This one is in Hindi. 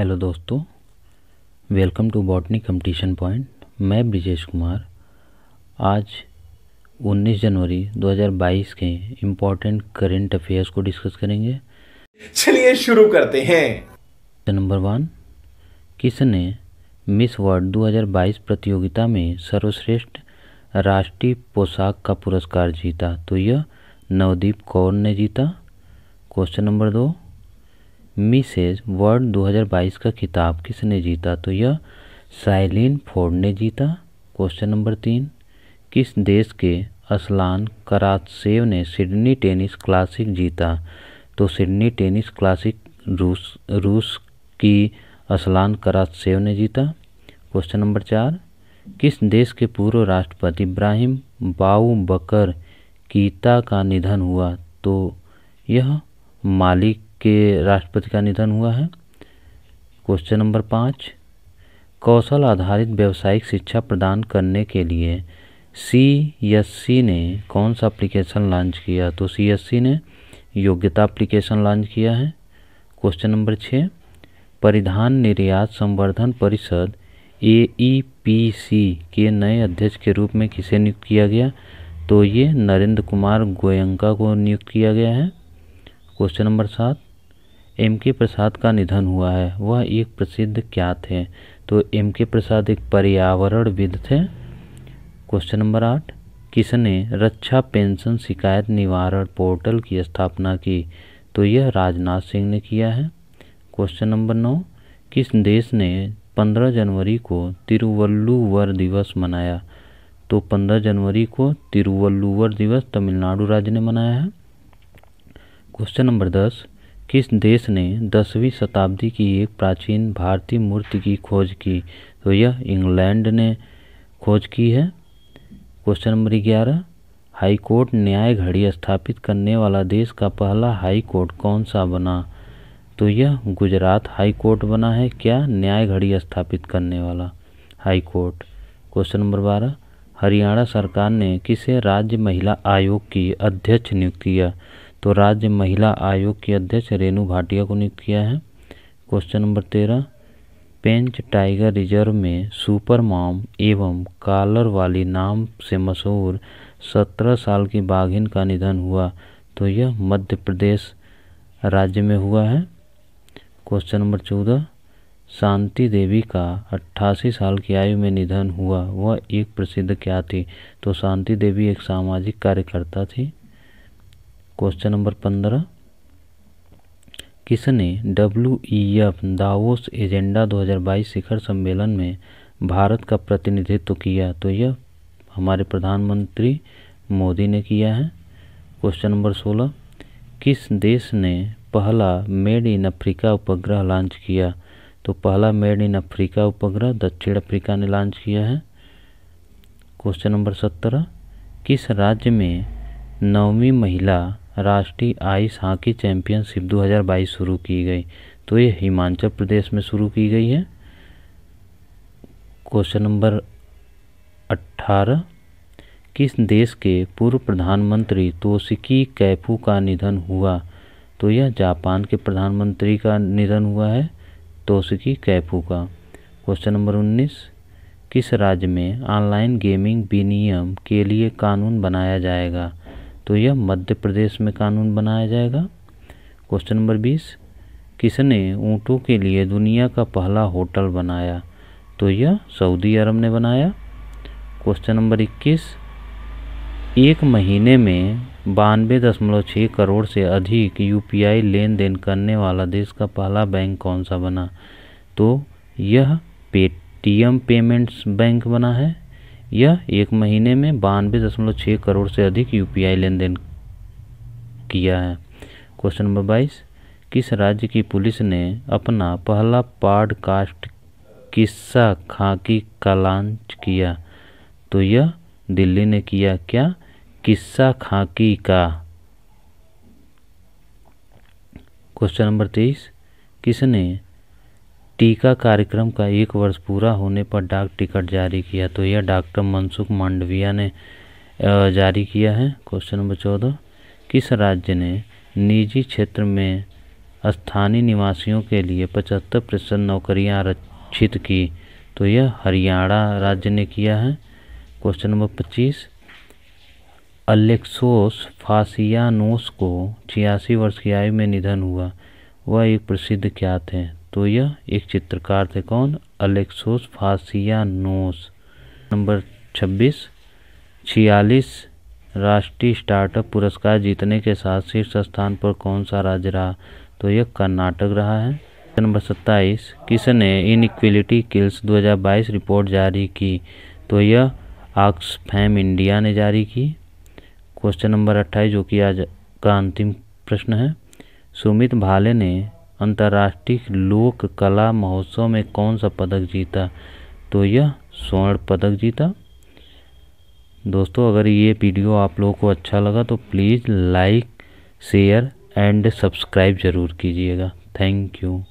हेलो दोस्तों welcome to botany competition point मैं ब्रिजेश कुमार आज 19 जनवरी 2022 के इम्पोर्टेंट करेंट अफेयर्स को डिस्कस करेंगे चलिए शुरू करते हैं नंबर वन किसने मिस वर्ल्ड 2022 प्रतियोगिता में सर्वश्रेष्ठ राष्ट्रीय पोशाक का पुरस्कार जीता तो यह नवदीप कौर ने जीता क्वेश्चन नंबर दो मिसेज वर्ल्ड 2022 का खिताब किसने जीता तो यह साइलिन फोर्ड ने जीता क्वेश्चन नंबर तीन किस देश के असलान करातसेव ने सिडनी टेनिस क्लासिक जीता तो सिडनी टेनिस क्लासिक रूस रूस की असलान करातसेव ने जीता क्वेश्चन नंबर चार किस देश के पूर्व राष्ट्रपति इब्राहिम बाऊ बकर कीता का निधन हुआ तो यह मालिक के राष्ट्रपति का निधन हुआ है क्वेश्चन नंबर पाँच कौशल आधारित व्यावसायिक शिक्षा प्रदान करने के लिए सी एस सी ने कौन सा एप्लीकेशन लॉन्च किया तो सी एस सी ने योग्यता एप्लीकेशन लॉन्च किया है क्वेश्चन नंबर छः परिधान निर्यात संवर्धन परिषद ए ई पी सी के नए अध्यक्ष के रूप में किसे नियुक्त किया गया तो ये नरेंद्र कुमार गोयंका को नियुक्त किया गया है क्वेश्चन नंबर सात एम के प्रसाद का निधन हुआ है वह एक प्रसिद्ध क्या तो थे तो एम के प्रसाद एक पर्यावरणविद थे क्वेश्चन नंबर आठ किसने रक्षा पेंशन शिकायत निवारण पोर्टल की स्थापना की तो यह राजनाथ सिंह ने किया है क्वेश्चन नंबर नौ किस देश ने 15 जनवरी को तिरुवल्लुवर दिवस मनाया तो 15 जनवरी को तिरुवल्लुवर दिवस तमिलनाडु राज्य ने मनाया है क्वेश्चन नंबर दस किस देश ने दसवीं शताब्दी की एक प्राचीन भारतीय मूर्ति की खोज की तो यह इंग्लैंड ने खोज की है क्वेश्चन नंबर ग्यारह हाई कोर्ट न्याय घड़ी स्थापित करने वाला देश का पहला हाई कोर्ट कौन सा बना तो यह गुजरात हाई कोर्ट बना है क्या न्याय घड़ी स्थापित करने वाला हाई कोर्ट क्वेश्चन नंबर बारह हरियाणा सरकार ने किसे राज्य महिला आयोग की अध्यक्ष नियुक्त किया तो राज्य महिला आयोग की अध्यक्ष रेणु भाटिया को नियुक्त किया है क्वेश्चन नंबर तेरह पेंच टाइगर रिजर्व में सुपर मॉम एवं कालर वाली नाम से मशहूर सत्रह साल की बाघिन का निधन हुआ तो यह मध्य प्रदेश राज्य में हुआ है क्वेश्चन नंबर चौदह शांति देवी का अट्ठासी साल की आयु में निधन हुआ वह एक प्रसिद्ध क्या थी तो शांति देवी एक सामाजिक कार्यकर्ता थी क्वेश्चन नंबर पंद्रह किसने W E F Davos agenda 2022 शिखर सम्मेलन में भारत का प्रतिनिधित्व किया तो यह हमारे प्रधानमंत्री मोदी ने किया है क्वेश्चन नंबर सोलह किस देश ने पहला मेड इन अफ्रीका उपग्रह लॉन्च किया तो पहला मेड इन अफ्रीका उपग्रह दक्षिण अफ्रीका ने लॉन्च किया है क्वेश्चन नंबर सत्रह किस राज्य में नौवीं महिला राष्ट्रीय आइस हॉकी चैंपियनशिप 2022 शुरू की गई तो ये हिमाचल प्रदेश में शुरू की गई है क्वेश्चन नंबर 18 किस देश के पूर्व प्रधानमंत्री तोशिकी कैफू का निधन हुआ तो यह जापान के प्रधानमंत्री का निधन हुआ है तोशिकी कैफू का क्वेश्चन नंबर 19 किस राज्य में ऑनलाइन गेमिंग विनियम के लिए कानून बनाया जाएगा तो यह मध्य प्रदेश में कानून बनाया जाएगा क्वेश्चन नंबर बीस किसने ऊँटों के लिए दुनिया का पहला होटल बनाया तो यह सऊदी अरब ने बनाया क्वेश्चन नंबर इक्कीस एक महीने में बानवे दशमलव छः करोड़ से अधिक यूपीआई लेन देन करने वाला देश का पहला बैंक कौन सा बना तो यह पेटीएम पेमेंट्स बैंक बना है यह एक महीने में बानवे दशमलव छः करोड़ से अधिक यूपीआई लेन देन किया है क्वेश्चन नंबर बाईस किस राज्य की पुलिस ने अपना पहला पॉडकास्ट किस्सा खाकी का लॉन्च किया तो यह दिल्ली ने किया क्या किस्सा खाकी का क्वेश्चन नंबर तेईस किसने टीका कार्यक्रम का एक वर्ष पूरा होने पर डाक टिकट जारी किया तो यह डॉक्टर मनसुख मांडविया ने जारी किया है क्वेश्चन नंबर चौदह किस राज्य ने निजी क्षेत्र में स्थानीय निवासियों के लिए पचहत्तर प्रतिशत नौकरियाँ आरक्षित की तो यह हरियाणा राज्य ने किया है क्वेश्चन नंबर पच्चीस अलेक्सोस फासियानोस को छियासी वर्ष की आयु में निधन हुआ वह एक प्रसिद्ध क्या थे तो यह एक चित्रकार थे कौन अलेक्सोस फासियानोस नंबर 26 छियालीस राष्ट्रीय स्टार्टअप पुरस्कार जीतने के साथ शीर्ष स्थान पर कौन सा राज्य रहा तो यह कर्नाटक रहा है नंबर 27 किसने इक्विलिटी किल्स 2022 रिपोर्ट जारी की तो यह फैम इंडिया ने जारी की क्वेश्चन नंबर 28 जो कि आज का अंतिम प्रश्न है सुमित भाले ने अंतर्राष्ट्रीय लोक कला महोत्सव में कौन सा पदक जीता तो यह स्वर्ण पदक जीता दोस्तों अगर ये वीडियो आप लोगों को अच्छा लगा तो please like share and subscribe ज़रूर कीजिएगा थैंक यू